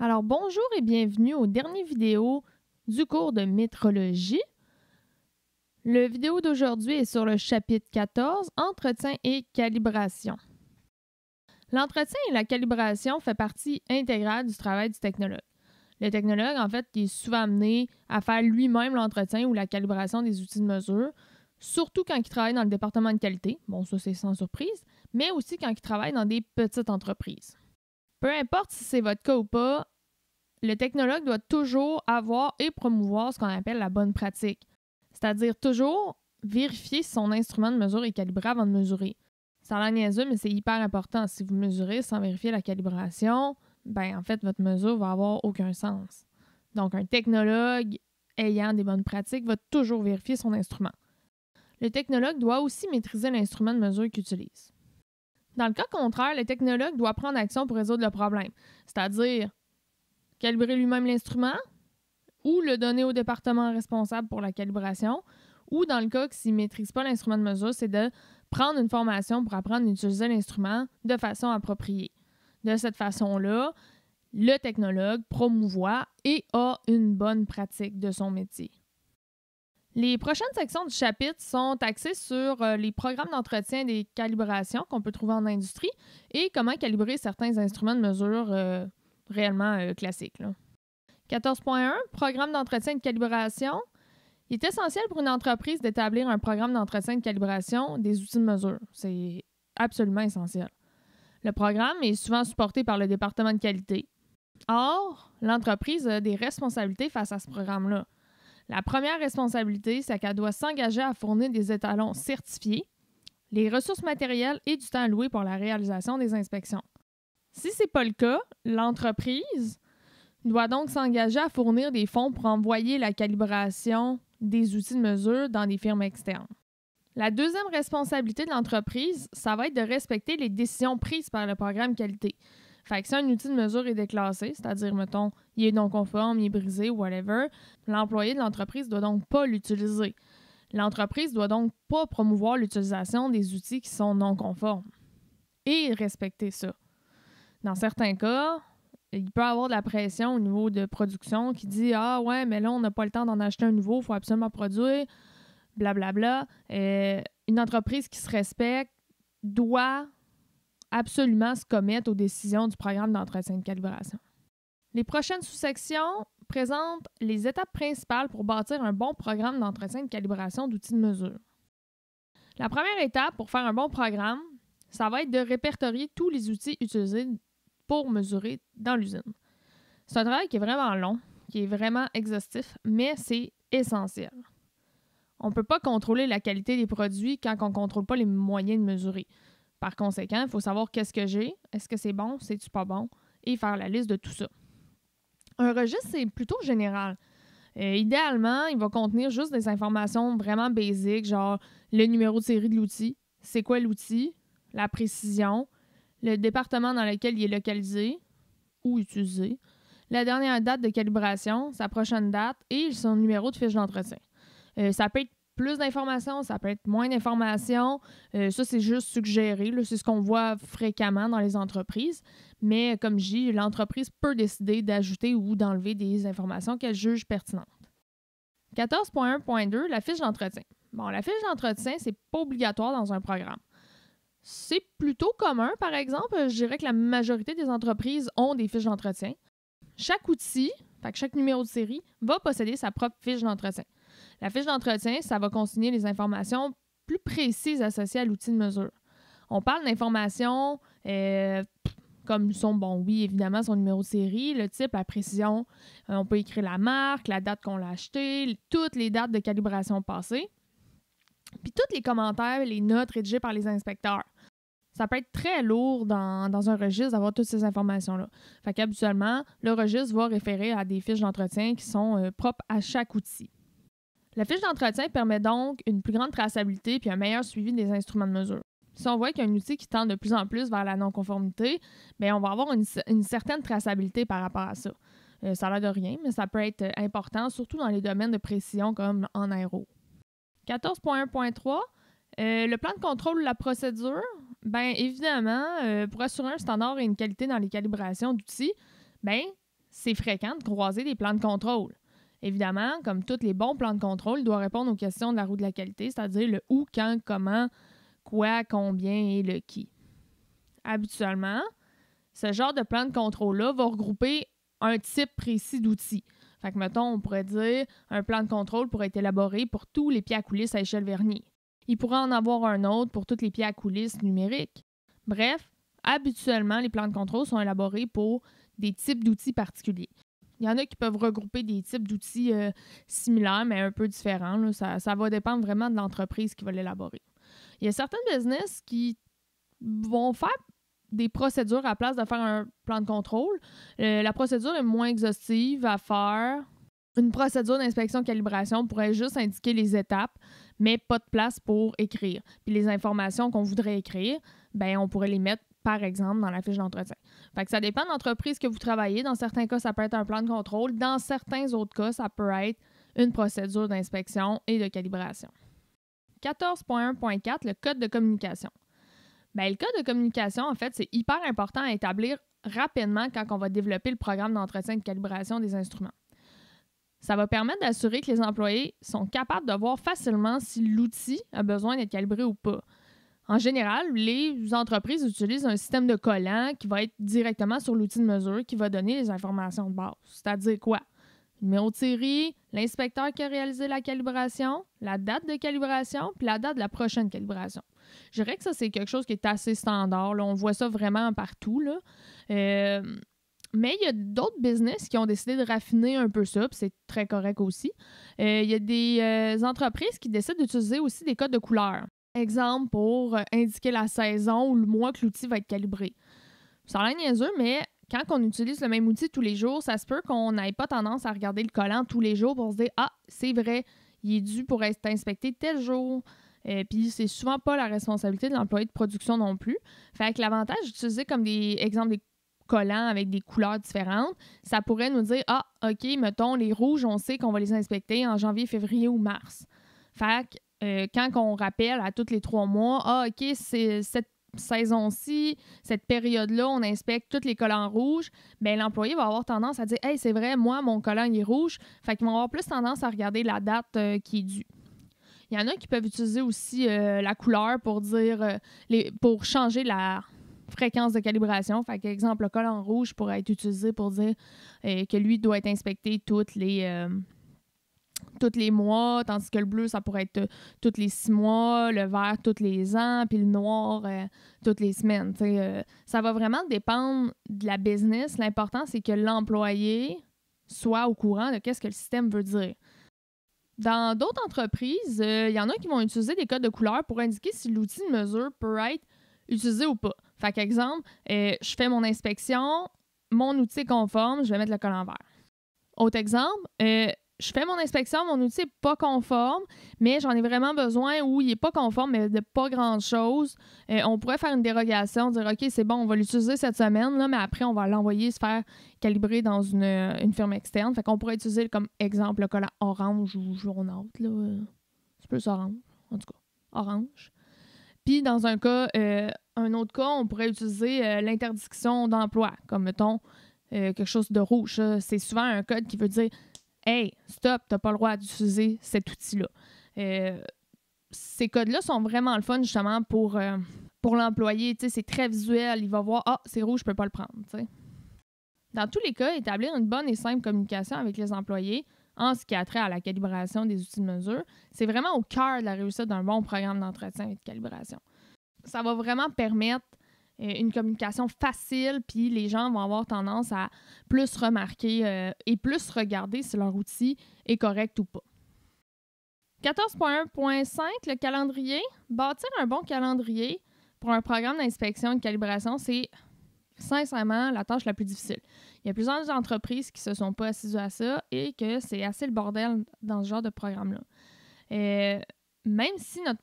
Alors bonjour et bienvenue aux dernières vidéos du cours de métrologie. Le vidéo d'aujourd'hui est sur le chapitre 14, entretien et calibration. L'entretien et la calibration fait partie intégrale du travail du technologue. Le technologue, en fait, est souvent amené à faire lui-même l'entretien ou la calibration des outils de mesure, surtout quand il travaille dans le département de qualité, bon ça c'est sans surprise, mais aussi quand il travaille dans des petites entreprises. Peu importe si c'est votre cas ou pas, le technologue doit toujours avoir et promouvoir ce qu'on appelle la bonne pratique, c'est-à-dire toujours vérifier si son instrument de mesure est calibré avant de mesurer. Ça a l'air mais c'est hyper important. Si vous mesurez sans vérifier la calibration, ben en fait, votre mesure va avoir aucun sens. Donc, un technologue ayant des bonnes pratiques va toujours vérifier son instrument. Le technologue doit aussi maîtriser l'instrument de mesure qu'il utilise. Dans le cas contraire, le technologue doit prendre action pour résoudre le problème, c'est-à-dire calibrer lui-même l'instrument ou le donner au département responsable pour la calibration, ou dans le cas que ne maîtrise pas l'instrument de mesure, c'est de prendre une formation pour apprendre à utiliser l'instrument de façon appropriée. De cette façon-là, le technologue promouvoit et a une bonne pratique de son métier. Les prochaines sections du chapitre sont axées sur euh, les programmes d'entretien des calibrations qu'on peut trouver en industrie et comment calibrer certains instruments de mesure euh, réellement euh, classiques. 14.1 Programme d'entretien de calibration. Il est essentiel pour une entreprise d'établir un programme d'entretien de calibration des outils de mesure. C'est absolument essentiel. Le programme est souvent supporté par le département de qualité. Or, l'entreprise a des responsabilités face à ce programme-là. La première responsabilité, c'est qu'elle doit s'engager à fournir des étalons certifiés, les ressources matérielles et du temps alloué pour la réalisation des inspections. Si ce n'est pas le cas, l'entreprise doit donc s'engager à fournir des fonds pour envoyer la calibration des outils de mesure dans des firmes externes. La deuxième responsabilité de l'entreprise, ça va être de respecter les décisions prises par le programme qualité. Fait que si un outil de mesure est déclassé, c'est-à-dire, mettons, il est non conforme, il est brisé, whatever, l'employé de l'entreprise doit donc pas l'utiliser. L'entreprise doit donc pas promouvoir l'utilisation des outils qui sont non conformes et respecter ça. Dans certains cas, il peut y avoir de la pression au niveau de production qui dit Ah ouais, mais là, on n'a pas le temps d'en acheter un nouveau, il faut absolument produire, blablabla. Bla, bla. Euh, une entreprise qui se respecte doit absolument se commettre aux décisions du programme d'entretien de calibration. Les prochaines sous-sections présentent les étapes principales pour bâtir un bon programme d'entretien de calibration d'outils de mesure. La première étape pour faire un bon programme, ça va être de répertorier tous les outils utilisés pour mesurer dans l'usine. C'est un travail qui est vraiment long, qui est vraiment exhaustif, mais c'est essentiel. On ne peut pas contrôler la qualité des produits quand on ne contrôle pas les moyens de mesurer. Par conséquent, il faut savoir qu'est-ce que j'ai, est-ce que c'est bon, c'est-tu pas bon, et faire la liste de tout ça. Un registre, c'est plutôt général. Euh, idéalement, il va contenir juste des informations vraiment basiques, genre le numéro de série de l'outil, c'est quoi l'outil, la précision, le département dans lequel il est localisé ou utilisé, la dernière date de calibration, sa prochaine date et son numéro de fiche d'entretien. Euh, ça peut être plus d'informations, ça peut être moins d'informations. Euh, ça, c'est juste suggéré. C'est ce qu'on voit fréquemment dans les entreprises. Mais comme je dis, l'entreprise peut décider d'ajouter ou d'enlever des informations qu'elle juge pertinentes. 14.1.2, la fiche d'entretien. Bon, la fiche d'entretien, c'est pas obligatoire dans un programme. C'est plutôt commun, par exemple. Je dirais que la majorité des entreprises ont des fiches d'entretien. Chaque outil, chaque numéro de série, va posséder sa propre fiche d'entretien. La fiche d'entretien, ça va consigner les informations plus précises associées à l'outil de mesure. On parle d'informations euh, comme son, bon, oui, évidemment, son numéro de série, le type, la précision. Euh, on peut écrire la marque, la date qu'on l'a acheté, toutes les dates de calibration passées. Puis tous les commentaires, les notes rédigées par les inspecteurs. Ça peut être très lourd dans, un registre d'avoir toutes ces informations-là. Fait qu'habituellement, le registre va référer à des fiches d'entretien qui sont euh, propres à chaque outil. La fiche d'entretien permet donc une plus grande traçabilité puis un meilleur suivi des instruments de mesure. Si on voit qu'il y a un outil qui tend de plus en plus vers la non-conformité, bien, on va avoir une, certaine traçabilité par rapport à ça. Euh, ça n'a de rien, mais ça peut être important, surtout dans les domaines de précision comme en aéro. 14.1.3, euh, le plan de contrôle de la procédure, bien évidemment, euh, pour assurer un standard et une qualité dans les calibrations d'outils, bien, c'est fréquent de croiser des plans de contrôle. Évidemment, comme tous les bons plans de contrôle, il doit répondre aux questions de la roue de la qualité, c'est-à-dire le où, quand, comment, quoi, combien et le qui. Habituellement, ce genre de plan de contrôle-là va regrouper un type précis d'outils. Fait que, mettons, on pourrait dire un plan de contrôle pourrait être élaboré pour tous les pieds à coulisses à échelle vernier. Il pourrait en avoir un autre pour tous les pieds à coulisses numériques. Bref, habituellement, les plans de contrôle sont élaborés pour des types d'outils particuliers. Il y en a qui peuvent regrouper des types d'outils euh, similaires, mais un peu différents. Ça, va dépendre vraiment de l'entreprise qui va l'élaborer. Il y a certaines business qui vont faire des procédures à place de faire un plan de contrôle. Euh, la procédure est moins exhaustive à faire. Une procédure d'inspection-calibration pourrait juste indiquer les étapes, mais pas de place pour écrire. Puis les informations qu'on voudrait écrire, ben on pourrait les mettre par exemple, dans la fiche d'entretien. ça dépend de l'entreprise que vous travaillez. Dans certains cas, ça peut être un plan de contrôle. Dans certains autres cas, ça peut être une procédure d'inspection et de calibration. 14.1.4, le code de communication. Ben, le code de communication, en fait, c'est hyper important à établir rapidement quand on va développer le programme d'entretien et de calibration des instruments. Ça va permettre d'assurer que les employés sont capables de voir facilement si l'outil a besoin d'être calibré ou pas. En général, les entreprises utilisent un système de collant qui va être directement sur l'outil de mesure qui va donner les informations de base. C'est-à-dire quoi? numéro de série, l'inspecteur qui a réalisé la calibration, la date de calibration, puis la date de la prochaine calibration. Je dirais que ça, c'est quelque chose qui est assez standard. On voit ça vraiment partout. Euh, mais il y a d'autres business qui ont décidé de raffiner un peu ça, puis c'est très correct aussi. Euh, il y a des euh, entreprises qui décident d'utiliser aussi des codes de couleur exemple pour euh, indiquer la saison ou le mois que l'outil va être calibré. Ça a l'air niaiseux, mais quand on utilise le même outil tous les jours, ça se peut qu'on n'ait pas tendance à regarder le collant tous les jours pour se dire Ah, c'est vrai, il est dû pour être inspecté tel jour. Et euh, puis c'est souvent pas la responsabilité de l'employé de production non plus. Fait que l'avantage d'utiliser comme des exemples des collants avec des couleurs différentes, ça pourrait nous dire Ah, OK, mettons, les rouges, on sait qu'on va les inspecter en janvier, février ou mars. Fait que euh, quand on rappelle à tous les trois mois, ah, OK, c'est cette saison-ci, cette période-là, on inspecte tous les collants rouges, bien, l'employé va avoir tendance à dire Hey, c'est vrai, moi, mon collant est rouge. Fait qu'ils vont avoir plus tendance à regarder la date euh, qui est due. Il y en a qui peuvent utiliser aussi euh, la couleur pour dire les, pour changer la fréquence de calibration. Fait exemple, le collant rouge pourrait être utilisé pour dire que lui doit être inspecté toutes les tous les mois, tandis que le bleu, ça pourrait être euh, tous les six mois, le vert tous les ans, puis le noir euh, toutes les semaines. Euh, ça va vraiment dépendre de la business. L'important, c'est que l'employé soit au courant de ce que le système veut dire. Dans d'autres entreprises, il y en a qui vont utiliser des codes de couleur pour indiquer si l'outil de mesure peut être utilisé ou pas. Fait qu'exemple, je fais mon inspection, mon outil est conforme, je vais mettre le col en vert. Autre exemple, je fais mon inspection, mon outil n'est pas conforme, mais j'en ai vraiment besoin où il n'est pas conforme, mais de pas grand-chose. Euh, on pourrait faire une dérogation, dire OK, c'est bon, on va l'utiliser cette semaine, là, mais après, on va l'envoyer se faire calibrer dans une, euh, une firme externe. Fait qu'on pourrait utiliser comme exemple le collant orange ou jaune là. C'est plus orange, en tout cas, orange. Puis, dans un cas, euh, un autre cas, on pourrait utiliser l'interdiction d'emploi, comme mettons. quelque chose de rouge. C'est souvent un code qui veut dire Hey, stop, n'as pas le droit d'utiliser cet outil-là. Euh, ces codes-là sont vraiment le fun justement pour, euh, pour l'employé. C'est très visuel. Il va voir Ah, c'est rouge, je peux pas le prendre. Dans tous les cas, établir une bonne et simple communication avec les employés en ce qui a trait à la calibration des outils de mesure, c'est vraiment au cœur de la réussite d'un bon programme d'entretien et de calibration. Ça va vraiment permettre euh, une communication facile, puis les gens vont avoir tendance à plus remarquer euh, et plus regarder si leur outil est correct ou pas. 14.1.5, le calendrier. Bâtir un bon calendrier pour un programme d'inspection et de calibration, c'est sincèrement la tâche la plus difficile. Il y a plusieurs entreprises qui ne se sont pas assises à ça et que c'est assez le bordel dans ce genre de programme-là. Euh, même si notre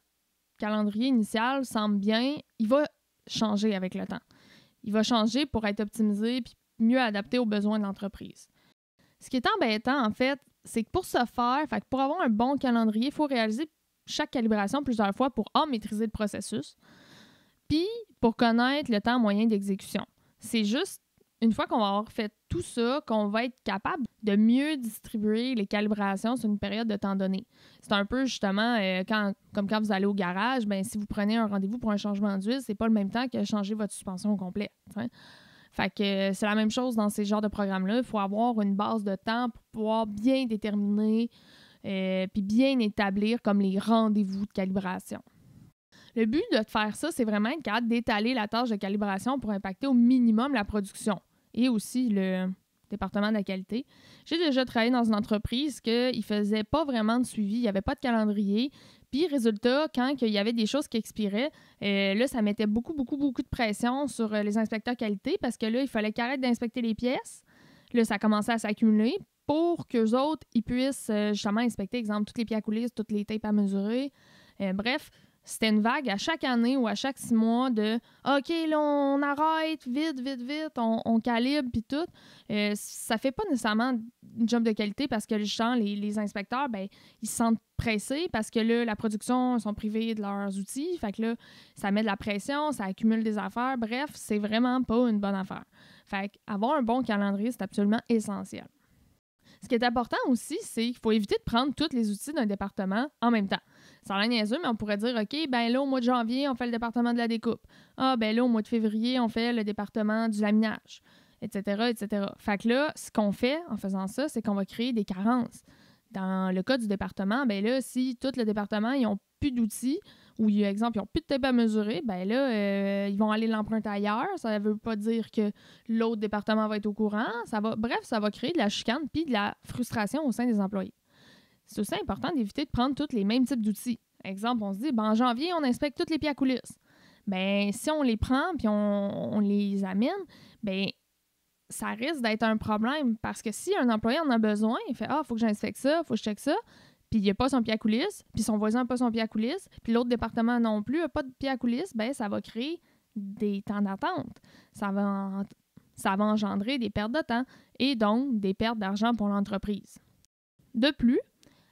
calendrier initial semble bien, il va changer avec le temps. Il va changer pour être optimisé puis mieux adapté aux besoins de l'entreprise. Ce qui est embêtant, en fait, c'est que pour ce faire, pour avoir un bon calendrier, il faut réaliser chaque calibration plusieurs fois pour en maîtriser le processus, puis pour connaître le temps moyen d'exécution. C'est juste, une fois qu'on va avoir fait tout ça qu'on va être capable de mieux distribuer les calibrations sur une période de temps donné. C'est un peu justement euh, quand, comme quand vous allez au garage, ben, si vous prenez un rendez-vous pour un changement d'huile, c'est pas le même temps que changer votre suspension au complet. Fait que euh, c'est la même chose dans ces genres de programmes-là. Il faut avoir une base de temps pour pouvoir bien déterminer et euh, puis bien établir comme les rendez-vous de calibration. Le but de faire ça, c'est vraiment être capable d'étaler la tâche de calibration pour impacter au minimum la production et aussi le département de la qualité. J'ai déjà travaillé dans une entreprise que ne faisait pas vraiment de suivi, il n'y avait pas de calendrier. Puis, résultat, quand il y avait des choses qui expiraient, euh, là, ça mettait beaucoup, beaucoup, beaucoup de pression sur euh, les inspecteurs qualité parce que là, il fallait qu'ils d'inspecter les pièces. Là, ça commençait à s'accumuler pour qu'eux autres, ils puissent euh, justement inspecter, exemple, toutes les pièces à coulisses, toutes les tapes à mesurer. bref, c'était une vague à chaque année ou à chaque six mois de OK, là, on arrête, vite, vite, vite, on, calibre, puis tout. Ça euh, ça fait pas nécessairement une job de qualité parce que les les, les inspecteurs, ben, ils se sentent pressés parce que là, la production, ils sont privés de leurs outils. Fait que là, ça met de la pression, ça accumule des affaires. Bref, c'est vraiment pas une bonne affaire. Fait avoir un bon calendrier, c'est absolument essentiel. Ce qui est important aussi, c'est qu'il faut éviter de prendre tous les outils d'un département en même temps. Ça a l'air niaiseux, mais on pourrait dire, OK, ben là, au mois de janvier, on fait le département de la découpe. Ah, ben là, au mois de février, on fait le département du laminage, etc., etc. Fait que là, ce qu'on fait en faisant ça, c'est qu'on va créer des carences. Dans le cas du département, ben là, si tout le département, ils n'ont plus d'outils, où, exemple, ils n'ont plus de tabac à mesurer, ben là, euh, ils vont aller l'emprunter ailleurs. Ça ne veut pas dire que l'autre département va être au courant. Ça va, bref, ça va créer de la chicane puis de la frustration au sein des employés. C'est aussi important d'éviter de prendre tous les mêmes types d'outils. Exemple, on se dit, ben, en janvier, on inspecte toutes les pieds à coulisses. Ben, si on les prend puis on, les amène, ben, ça risque d'être un problème parce que si un employé en a besoin, il fait Ah, il faut que j'inspecte ça, il faut que je check ça, puis il a pas son pied à coulisse, puis son voisin n'a pas son pied à coulisse, puis l'autre département non plus n'a pas de pied à coulisse, ben ça va créer des temps d'attente. Ça va, ça va engendrer des pertes de temps et donc des pertes d'argent pour l'entreprise. De plus,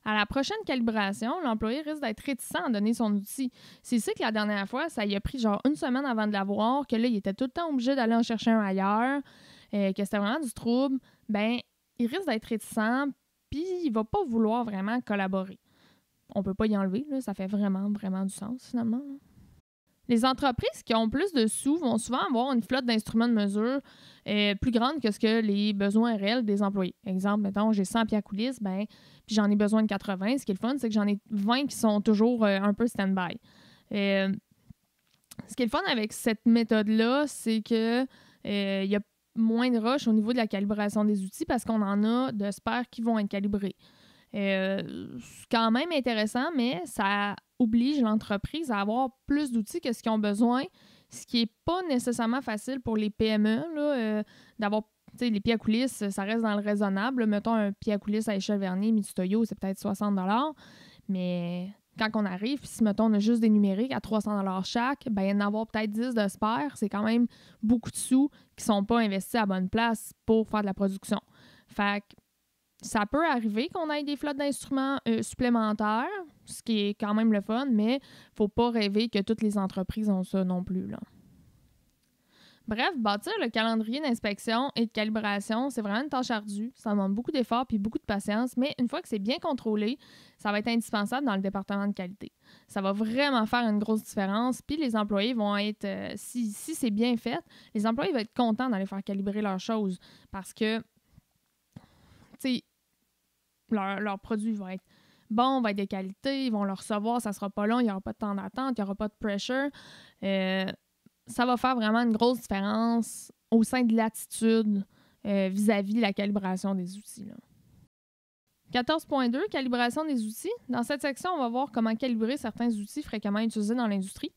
à la prochaine calibration, l'employé risque d'être réticent à donner son outil. S'il sait que la dernière fois, ça y a pris genre une semaine avant de l'avoir, que là, il était tout le temps obligé d'aller en chercher un ailleurs, et euh, que c'était vraiment du trouble, ben il risque d'être réticent, puis il va pas vouloir vraiment collaborer. On peut pas y enlever, ça fait vraiment, vraiment du sens finalement. Les entreprises qui ont plus de sous vont souvent avoir une flotte d'instruments de mesure euh, plus grande que ce que les besoins réels des employés. Exemple, mettons, j'ai 100 pieds à coulisses, ben, puis j'en ai besoin de 80. Ce qui est le fun, c'est que j'en ai 20 qui sont toujours euh, un peu stand-by. Euh, ce qui est le fun avec cette méthode-là, c'est que il n'y a moins de rush au niveau de la calibration des outils parce qu'on en a de spares qui vont être calibrés. Euh, c'est quand même intéressant, mais ça oblige l'entreprise à avoir plus d'outils que ce qu'ils ont besoin, ce qui n'est pas nécessairement facile pour les PME là, euh, d'avoir les pieds à coulisses, ça reste dans le raisonnable. Mettons un pied à coulisses à échelle vernier, Toyo, c'est peut-être 60 mais quand on arrive, si, mettons, on a juste des numériques à 300 chaque, ben en avoir peut-être 10 de spare, c'est quand même beaucoup de sous qui sont pas investis à bonne place pour faire de la production. Fait ça peut arriver qu'on ait des flottes d'instruments euh, supplémentaires, ce qui est quand même le fun, mais faut pas rêver que toutes les entreprises ont ça non plus, là. Bref, bâtir le calendrier d'inspection et de calibration, c'est vraiment une tâche ardue. Ça demande beaucoup d'efforts puis beaucoup de patience, mais une fois que c'est bien contrôlé, ça va être indispensable dans le département de qualité. Ça va vraiment faire une grosse différence, puis les employés vont être, euh, si, si c'est bien fait, les employés vont être contents d'aller faire calibrer leurs choses parce que, tu sais, leur produit va être bon, va être de qualité, ils vont le recevoir, ça sera pas long, il n'y aura pas de temps d'attente, il n'y aura pas de pressure. Euh, ça va faire vraiment une grosse différence au sein de l'attitude euh, vis-à-vis de la calibration des outils. 14.2, calibration des outils. Dans cette section, on va voir comment calibrer certains outils fréquemment utilisés dans l'industrie.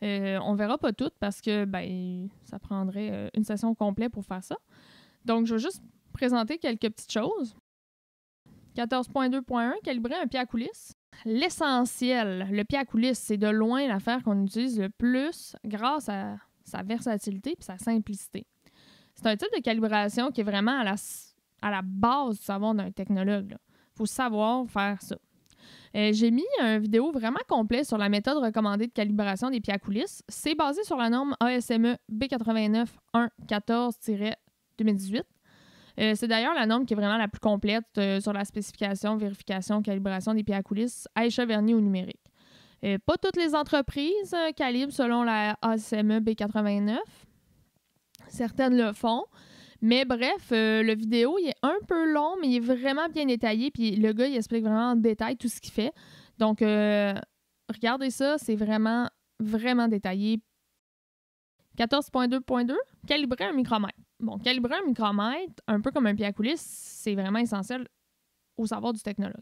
On euh, on verra pas toutes parce que ben, ça prendrait euh, une session complète pour faire ça. Donc, je vais juste présenter quelques petites choses. 14.2.1, calibrer un pied à coulisses l'essentiel, le pied à coulisses, c'est de loin l'affaire qu'on utilise le plus grâce à sa versatilité et sa simplicité. C'est un type de calibration qui est vraiment à la, base du savoir d'un technologue. Il faut savoir faire ça. Euh, j'ai mis une vidéo vraiment complet sur la méthode recommandée de calibration des pieds à coulisses. C'est basé sur la norme ASME B89 14 2018 euh, c'est d'ailleurs la norme qui est vraiment la plus complète euh, sur la spécification, vérification, calibration des pieds à coulisses à échelle vernis ou numérique. Euh, pas toutes les entreprises calibrent selon la ASME B89. Certaines le font. Mais bref, le vidéo, il est un peu long, mais il est vraiment bien détaillé. Puis le gars, il explique vraiment en détail tout ce qu'il fait. Donc, regardez ça, c'est vraiment, vraiment détaillé. 14.2.2, calibrer un micromètre. Bon, calibrer un micromètre, un peu comme un pied à coulisses, c'est vraiment essentiel au savoir du technologue.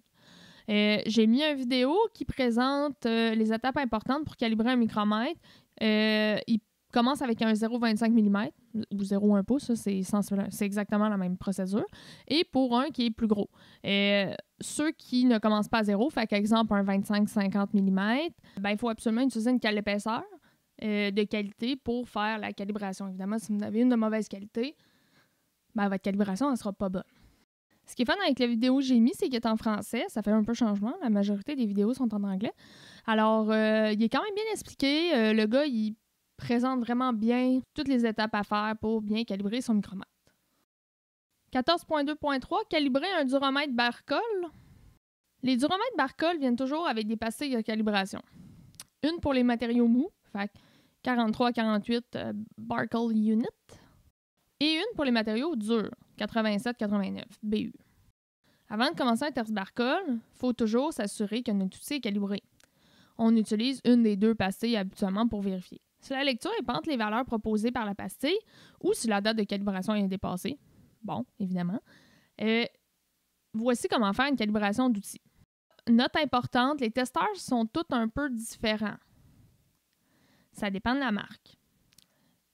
Euh, j'ai mis une vidéo qui présente euh, les étapes importantes pour calibrer un micromètre. Euh, il commence avec un 0,25 mm ou 0,1 pouce, c'est exactement la même procédure. Et pour un qui est plus gros. ceux qui ne commencent pas à zéro, fait qu'exemple un 25-50 mm, ben, il faut absolument utiliser une cale épaisseur euh, de qualité pour faire la calibration. Évidemment, si vous avez une de mauvaise qualité, ben, votre calibration ne sera pas bonne. Ce qui est fun avec la vidéo que j'ai mis, c'est qu'elle est en français. Ça fait un peu changement. La majorité des vidéos sont en anglais. Alors, euh, il est quand même bien expliqué. Euh, le gars, il présente vraiment bien toutes les étapes à faire pour bien calibrer son micromètre. 14.2.3, calibrer un duromètre Barcol. Les duromètres Barcol viennent toujours avec des pastilles de calibration. Une pour les matériaux mous, fait 43-48 euh, Barkle Unit. Et une pour les matériaux durs, 87-89 BU. Avant de commencer un test Barkle, faut toujours s'assurer que notre outil est calibré. On utilise une des deux pastilles habituellement pour vérifier. Si la lecture est les valeurs proposées par la pastille ou si la date de calibration est dépassée, bon, évidemment, euh, voici comment faire une calibration d'outils. Note importante, les testeurs sont tous un peu différents. Ça dépend de la marque.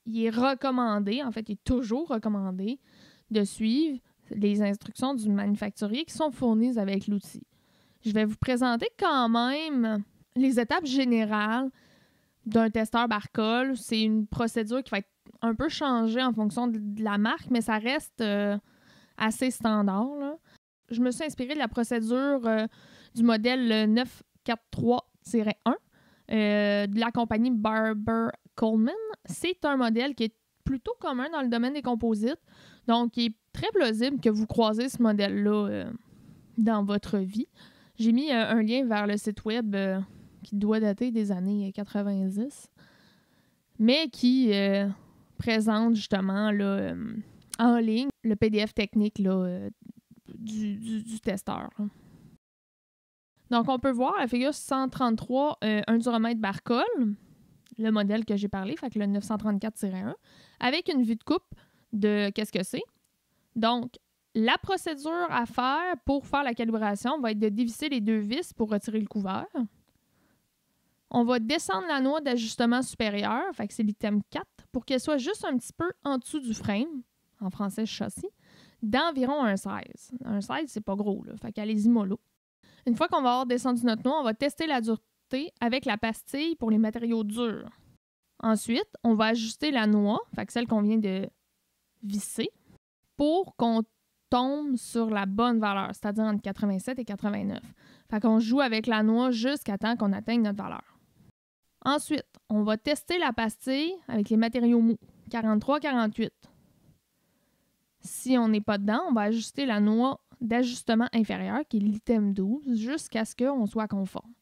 Il est recommandé, en fait, il est toujours recommandé de suivre les instructions du manufacturier qui sont fournies avec l'outil. Je vais vous présenter quand même les étapes générales d'un testeur barcol. C'est une procédure qui va être un peu changée en fonction de la marque, mais ça reste euh, assez standard. Je me suis inspirée de la procédure euh, du modèle 943-1 euh, de la compagnie Barber Coleman. C'est un modèle qui est plutôt commun dans le domaine des composites. Donc, il est très plausible que vous croisez ce modèle-là euh, dans votre vie. J'ai mis euh, un lien vers le site web qui doit dater des années 90, mais qui présente justement là, en ligne le PDF technique du, testeur. Hein. Donc, on peut voir la figure 133, euh, un duromètre Barcol, le modèle que j'ai parlé, que le 934-1, avec une vue de coupe de qu'est-ce que c'est. Donc, la procédure à faire pour faire la calibration va être de dévisser les deux vis pour retirer le couvert. On va descendre la noix d'ajustement supérieur, fait que c'est l'item 4, pour qu'elle soit juste un petit peu en dessous du frame, en français châssis, d'environ un 16. Un 16, c'est pas gros, là, fait qu'elle y mollo. Une fois qu'on va avoir descendu notre noix, on va tester la dureté avec la pastille pour les matériaux durs. Ensuite, on va ajuster la noix, celle qu'on vient de visser, pour qu'on tombe sur la bonne valeur, c'est-à-dire entre 87 et 89. Fait qu'on joue avec la noix jusqu'à temps qu'on atteigne notre valeur. Ensuite, on va tester la pastille avec les matériaux mous, 43-48. Si on n'est pas dedans, on va ajuster la noix d'ajustement inférieur, qui est l'item 12, jusqu'à ce qu'on soit conforme.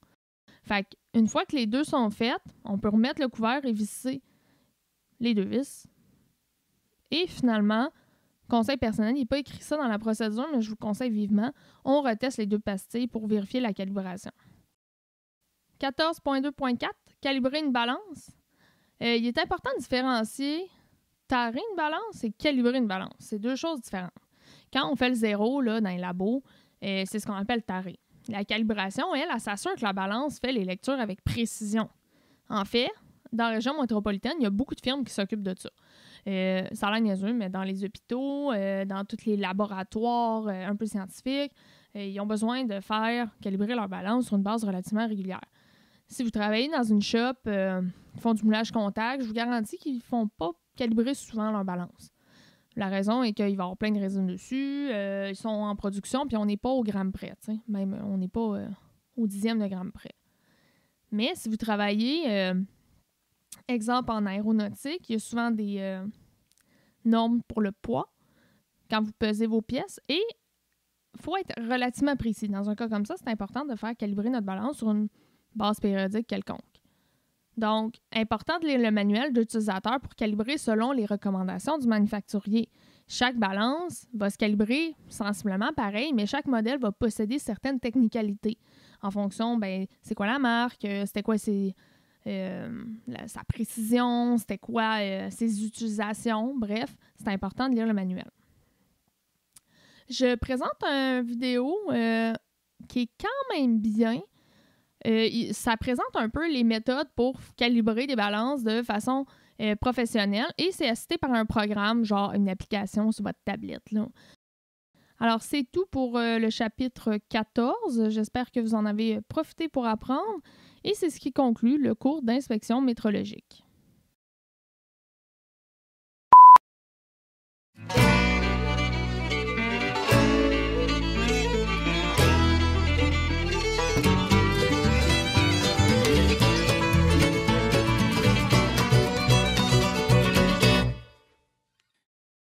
Fait une fois que les deux sont faites, on peut remettre le couvert et visser les deux vis. Et finalement, conseil personnel, il n'est pas écrit ça dans la procédure, mais je vous conseille vivement, on reteste les deux pastilles pour vérifier la calibration. 14.2.4, calibrer une balance. Euh, il est important de différencier tarer une balance et calibrer une balance. C'est deux choses différentes. Quand on fait le zéro là, dans les labos, euh, c'est ce qu'on appelle taré. La calibration, elle, elle s'assure que la balance fait les lectures avec précision. En fait, dans la région métropolitaine, il y a beaucoup de firmes qui s'occupent de ça. Euh, ça a l'air mais dans les hôpitaux, euh, dans tous les laboratoires un peu scientifiques, ils ont besoin de faire calibrer leur balance sur une base relativement régulière. Si vous travaillez dans une shop, ils font du moulage contact, je vous garantis qu'ils ne font pas calibrer souvent leur balance. La raison est qu'il va y avoir plein de résines dessus, euh, ils sont en production, puis on n'est pas au gramme près, même euh, on n'est pas euh, au dixième de gramme près. Mais si vous travaillez, exemple en aéronautique, il y a souvent des normes pour le poids quand vous pesez vos pièces et il faut être relativement précis. Dans un cas comme ça, c'est important de faire calibrer notre balance sur une base périodique quelconque. Donc, important de lire le manuel d'utilisateur pour calibrer selon les recommandations du manufacturier. Chaque balance va se calibrer sensiblement pareil, mais chaque modèle va posséder certaines technicalités en fonction, ben, c'est quoi la marque, euh, c'était quoi euh, sa précision, c'était quoi euh, ses utilisations. Bref, c'est important de lire le manuel. Je présente une vidéo qui est quand même bien euh, ça présente un peu les méthodes pour calibrer des balances de façon euh, professionnelle et c'est assisté par un programme, genre une application sur votre tablette. Alors, c'est tout pour euh, le chapitre 14. J'espère que vous en avez profité pour apprendre et c'est ce qui conclut le cours d'inspection métrologique.